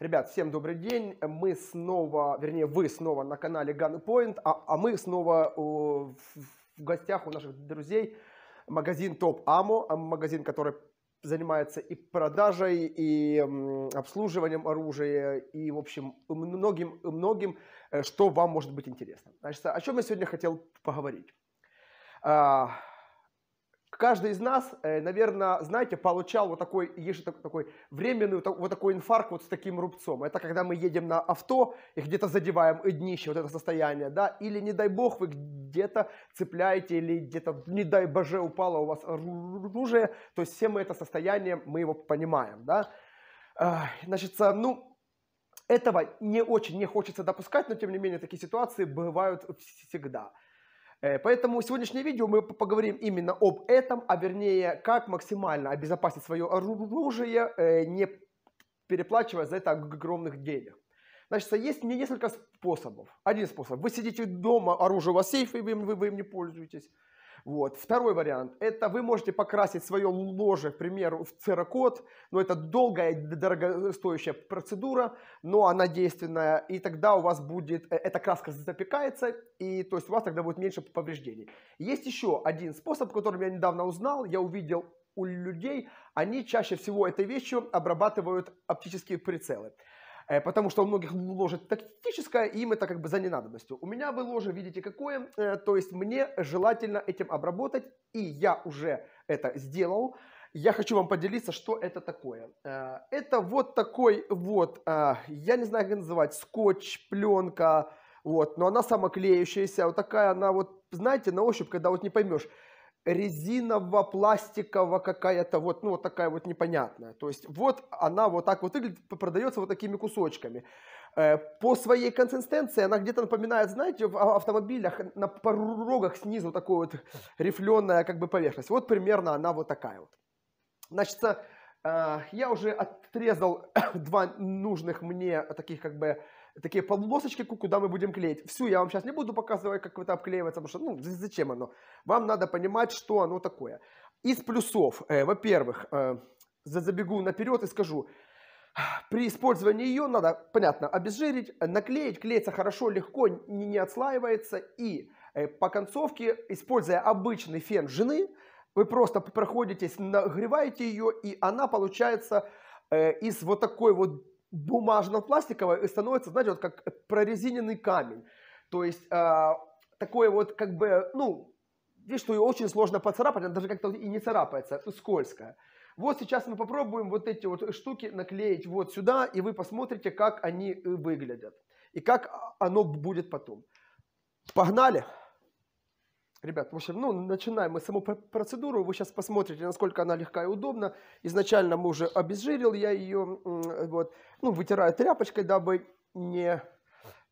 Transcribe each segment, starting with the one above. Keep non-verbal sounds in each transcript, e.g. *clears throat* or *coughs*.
Ребят, всем добрый день. Мы снова, вернее, вы снова на канале Gunpoint, а, а мы снова о, в, в гостях у наших друзей магазин Top Амо, а, магазин, который занимается и продажей, и обслуживанием оружия, и, в общем, многим, многим, э, что вам может быть интересно. Значит, о чем я сегодня хотел поговорить? А, каждый из нас, э, наверное, знаете, получал вот такой, есть такой, такой временный вот такой инфаркт вот с таким рубцом. Это когда мы едем на авто и где-то задеваем и днище, вот это состояние, да, или, не дай бог, вы где-то цепляете или где-то, не дай боже, упало у вас оружие, то есть все мы это состояние, мы его понимаем, да. Значит, э, ну, этого не очень не хочется допускать, но тем не менее такие ситуации бывают всегда. Э, поэтому сегодняшнее видео мы поговорим именно об этом, а вернее, как максимально обезопасить свое оружие, э, не переплачивая за это огромных денег. Значит, есть несколько способов. Один способ. Вы сидите дома, оружие у вас сейф, и вы, вы, вы им не пользуетесь. Вот. Второй вариант – это вы можете покрасить свое ложе, к примеру, в церокот, но это долгая, дорогостоящая процедура, но она действенная, и тогда у вас будет, э, эта краска запекается, и то есть у вас тогда будет меньше повреждений. Есть еще один способ, который я недавно узнал, я увидел у людей, они чаще всего этой вещью обрабатывают оптические прицелы. Э, потому что у многих ложе тактическое, и им это как бы за ненадобностью. У меня вы ложе, видите, какое, э, то есть мне желательно этим обработать, и я уже это сделал. Я хочу вам поделиться, что это такое. Э, это вот такой вот, я не знаю, как называть, скотч, пленка, вот, но она самоклеющаяся, вот такая она вот, знаете, на ощупь, когда вот не поймешь, резиново пластикового какая-то вот, ну, вот такая вот непонятная. То есть вот она вот так вот выглядит, продается вот такими кусочками. Э, по своей консистенции она где-то напоминает, знаете, в а, автомобилях на порогах снизу такую вот рифленая как бы поверхность. Вот примерно она вот такая вот. Значит, э, я уже отрезал *coughs* два нужных мне таких как бы такие полосочки, куда мы будем клеить. Всю я вам сейчас не буду показывать, как это обклеивается, потому что, ну, зачем оно? Вам надо понимать, что оно такое. Из плюсов, э, во-первых, э, забегу наперед и скажу, при использовании ее надо, понятно, обезжирить, наклеить, клеится хорошо, легко, не, не отслаивается. И э, по концовке, используя обычный фен жены, вы просто проходитесь, нагреваете ее, и она получается э, из вот такой вот бумажно-пластиковое и становится, знаете, вот как прорезиненный камень. То есть э, такое вот как бы, ну, видишь, что ее очень сложно поцарапать, она даже как-то и не царапается, скользкая. Вот сейчас мы попробуем вот эти вот штуки наклеить вот сюда, и вы посмотрите, как они э, выглядят. И как а, оно будет потом. Погнали! Ребят, в общем, ну, начинаем мы саму процедуру. Вы сейчас посмотрите, насколько она легкая и удобна. Изначально мы уже обезжирил я ее, вот, ну, вытираю тряпочкой, дабы не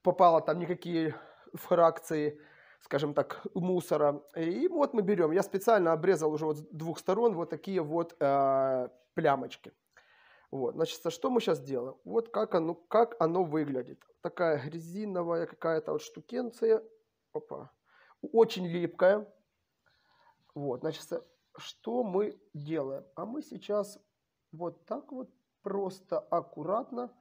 попало там никакие фракции, скажем так, мусора. И вот мы берем, я специально обрезал уже вот с двух сторон вот такие вот э, плямочки. Вот, значит, что мы сейчас делаем? Вот как оно, как оно выглядит. Такая резиновая какая-то вот штукенция. Опа очень липкая. Вот, значит, что мы делаем? А мы сейчас вот так вот просто аккуратно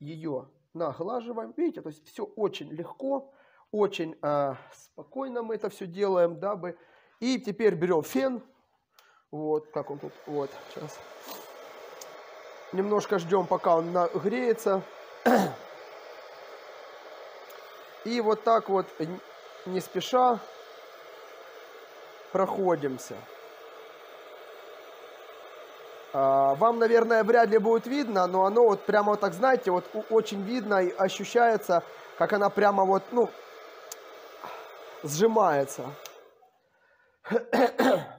ее наглаживаем. Видите, то есть все очень легко, очень э, спокойно мы это все делаем, дабы... И теперь берем фен. Вот, как он тут, вот, сейчас. Немножко ждем, пока он нагреется. *clears throat* И вот так вот э, не спеша проходимся. А, вам, наверное, вряд ли будет видно, но оно вот прямо вот так, знаете, вот очень видно и ощущается, как она прямо вот, ну, сжимается. *coughs*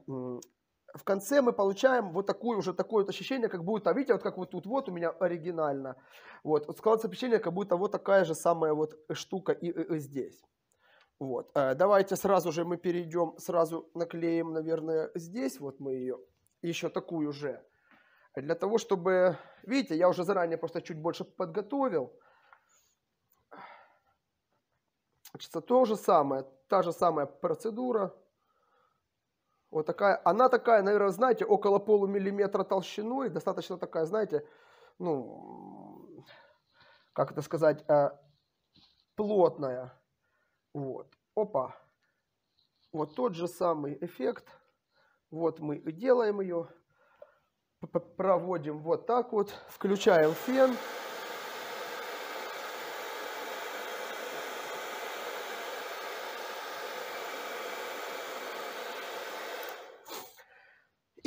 В конце мы получаем вот такое уже такое вот ощущение, как будто, видите, вот как вот тут вот у меня оригинально. Вот, вот складывается впечатление, как будто вот такая же самая вот штука и, и, и здесь. Вот. Э, давайте сразу же мы перейдем, сразу наклеим, наверное, здесь вот мы ее, еще такую же. Для того, чтобы, видите, я уже заранее просто чуть больше подготовил. Значит, то же самое, та же самая процедура. Вот такая, она такая, наверное, знаете, около полумиллиметра толщиной, достаточно такая, знаете, ну, как это сказать, э, плотная. Вот. Опа. Вот тот же самый эффект. Вот мы делаем ее. Проводим вот так вот. Включаем фен.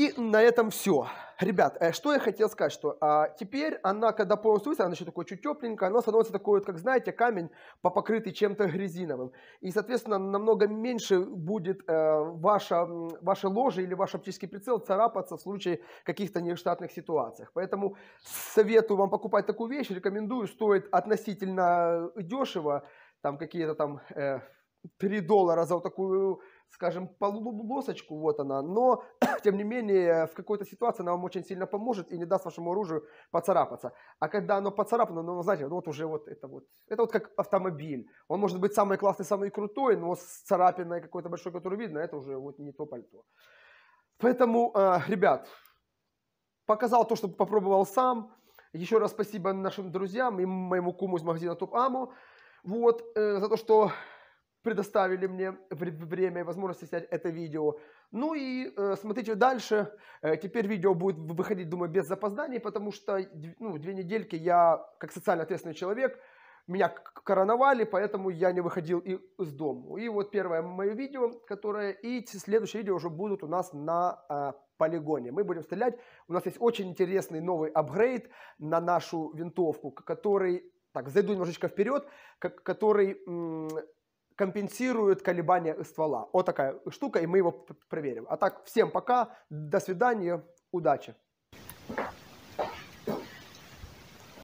И на этом все. Ребят, э, что я хотел сказать, что а, теперь она, когда полностью высохла, она еще такой чуть тепленькая, она становится такой, вот, как знаете, камень, покрытый чем-то грязиновым. И, соответственно, намного меньше будет э, ваша, ваше ложе или ваш оптический прицел царапаться в случае каких-то нештатных ситуациях. Поэтому советую вам покупать такую вещь, рекомендую, стоит относительно э, дешево, там какие-то там э, 3 доллара за вот такую скажем, полулосочку, вот она, но, *coughs* тем не менее, в какой-то ситуации она вам очень сильно поможет и не даст вашему оружию поцарапаться. А когда оно поцарапано, ну, знаете, ну, вот уже вот это вот, это вот как автомобиль. Он может быть самый классный, самый крутой, но с царапиной какой-то большой, которую видно, это уже вот не то пальто. Поэтому, э, ребят, показал то, что попробовал сам. Еще раз спасибо нашим друзьям и моему куму из магазина Топ Аму. Вот, э, за то, что предоставили мне время и возможность снять это видео. Ну и э, смотрите дальше. Э, теперь видео будет выходить, думаю, без запозданий, потому что ну, две недельки я, как социально ответственный человек, меня короновали, поэтому я не выходил и из дома. И вот первое мое видео, которое... И следующие видео уже будут у нас на э, полигоне. Мы будем стрелять. У нас есть очень интересный новый апгрейд на нашу винтовку, который... Так, зайду немножечко вперед, который компенсирует колебания ствола. Вот такая штука, и мы его проверим. А так, всем пока, до свидания, удачи.